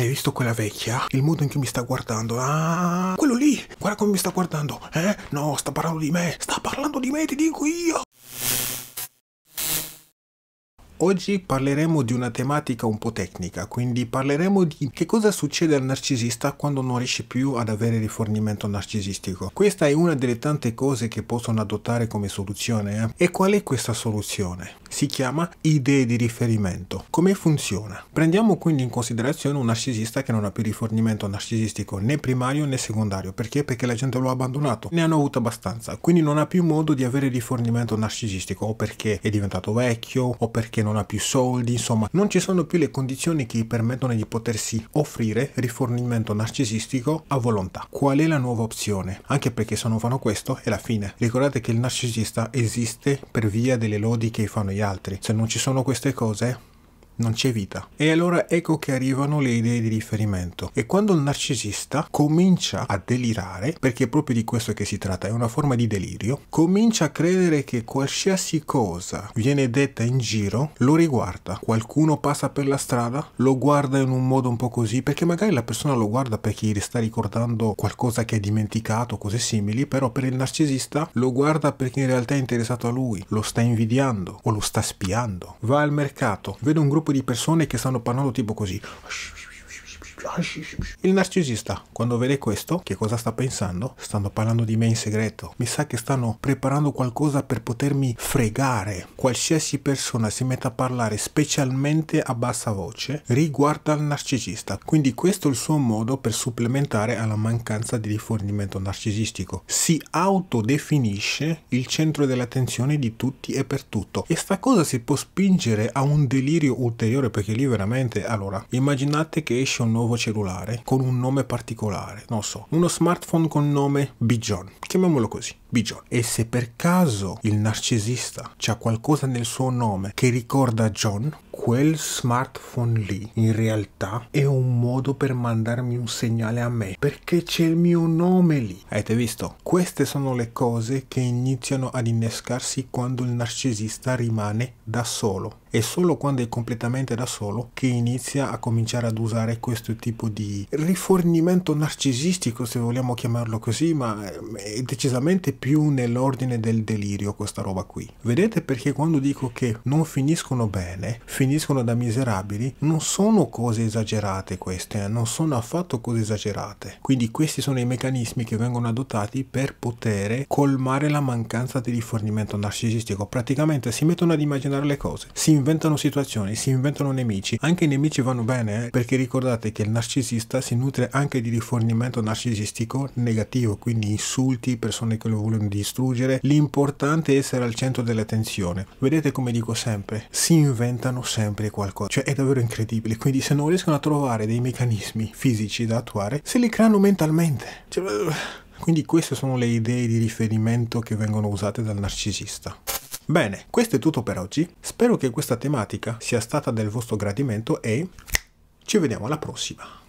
Hai visto quella vecchia? Il modo in cui mi sta guardando. Ah, quello lì. Guarda come mi sta guardando. Eh? No, sta parlando di me. Sta parlando di me, ti dico io. Oggi parleremo di una tematica un po' tecnica, quindi parleremo di che cosa succede al narcisista quando non riesce più ad avere rifornimento narcisistico. Questa è una delle tante cose che possono adottare come soluzione. Eh? E qual è questa soluzione? si chiama idee di riferimento. Come funziona? Prendiamo quindi in considerazione un narcisista che non ha più rifornimento narcisistico né primario né secondario. Perché? Perché la gente lo ha abbandonato, ne hanno avuto abbastanza, quindi non ha più modo di avere rifornimento narcisistico o perché è diventato vecchio o perché non ha più soldi, insomma non ci sono più le condizioni che gli permettono di potersi offrire rifornimento narcisistico a volontà. Qual è la nuova opzione? Anche perché se non fanno questo è la fine. Ricordate che il narcisista esiste per via delle lodi che fanno gli altri. Se non ci sono queste cose, non c'è vita. E allora ecco che arrivano le idee di riferimento. E quando il narcisista comincia a delirare, perché è proprio di questo che si tratta, è una forma di delirio, comincia a credere che qualsiasi cosa viene detta in giro lo riguarda. Qualcuno passa per la strada, lo guarda in un modo un po' così, perché magari la persona lo guarda perché gli sta ricordando qualcosa che ha dimenticato, cose simili, però per il narcisista lo guarda perché in realtà è interessato a lui, lo sta invidiando o lo sta spiando. Va al mercato, vede un gruppo gruppo di persone che stanno parlando tipo così il narcisista, quando vede questo, che cosa sta pensando? Stanno parlando di me in segreto. Mi sa che stanno preparando qualcosa per potermi fregare. Qualsiasi persona si metta a parlare, specialmente a bassa voce, riguarda il narcisista. Quindi questo è il suo modo per supplementare alla mancanza di rifornimento narcisistico. Si autodefinisce il centro dell'attenzione di tutti e per tutto. E sta cosa si può spingere a un delirio ulteriore perché lì veramente, allora, immaginate che esce un nuovo nuovo cellulare con un nome particolare, non so, uno smartphone con nome Bijon, chiamiamolo così, Bijon. E se per caso il narcisista ha qualcosa nel suo nome che ricorda John, quel smartphone lì in realtà è un modo per mandarmi un segnale a me perché c'è il mio nome lì avete visto queste sono le cose che iniziano ad innescarsi quando il narcisista rimane da solo è solo quando è completamente da solo che inizia a cominciare ad usare questo tipo di rifornimento narcisistico se vogliamo chiamarlo così ma eh, è decisamente più nell'ordine del delirio questa roba qui vedete perché quando dico che non finiscono bene finiscono da miserabili, non sono cose esagerate queste, eh? non sono affatto cose esagerate. Quindi questi sono i meccanismi che vengono adottati per poter colmare la mancanza di rifornimento narcisistico. Praticamente si mettono ad immaginare le cose, si inventano situazioni, si inventano nemici. Anche i nemici vanno bene eh? perché ricordate che il narcisista si nutre anche di rifornimento narcisistico negativo, quindi insulti, persone che lo vogliono distruggere. L'importante è essere al centro dell'attenzione. Vedete come dico sempre, si inventano sempre qualcosa, cioè è davvero incredibile, quindi se non riescono a trovare dei meccanismi fisici da attuare, se li creano mentalmente. Cioè, eh, quindi queste sono le idee di riferimento che vengono usate dal narcisista. Bene, questo è tutto per oggi, spero che questa tematica sia stata del vostro gradimento e ci vediamo alla prossima.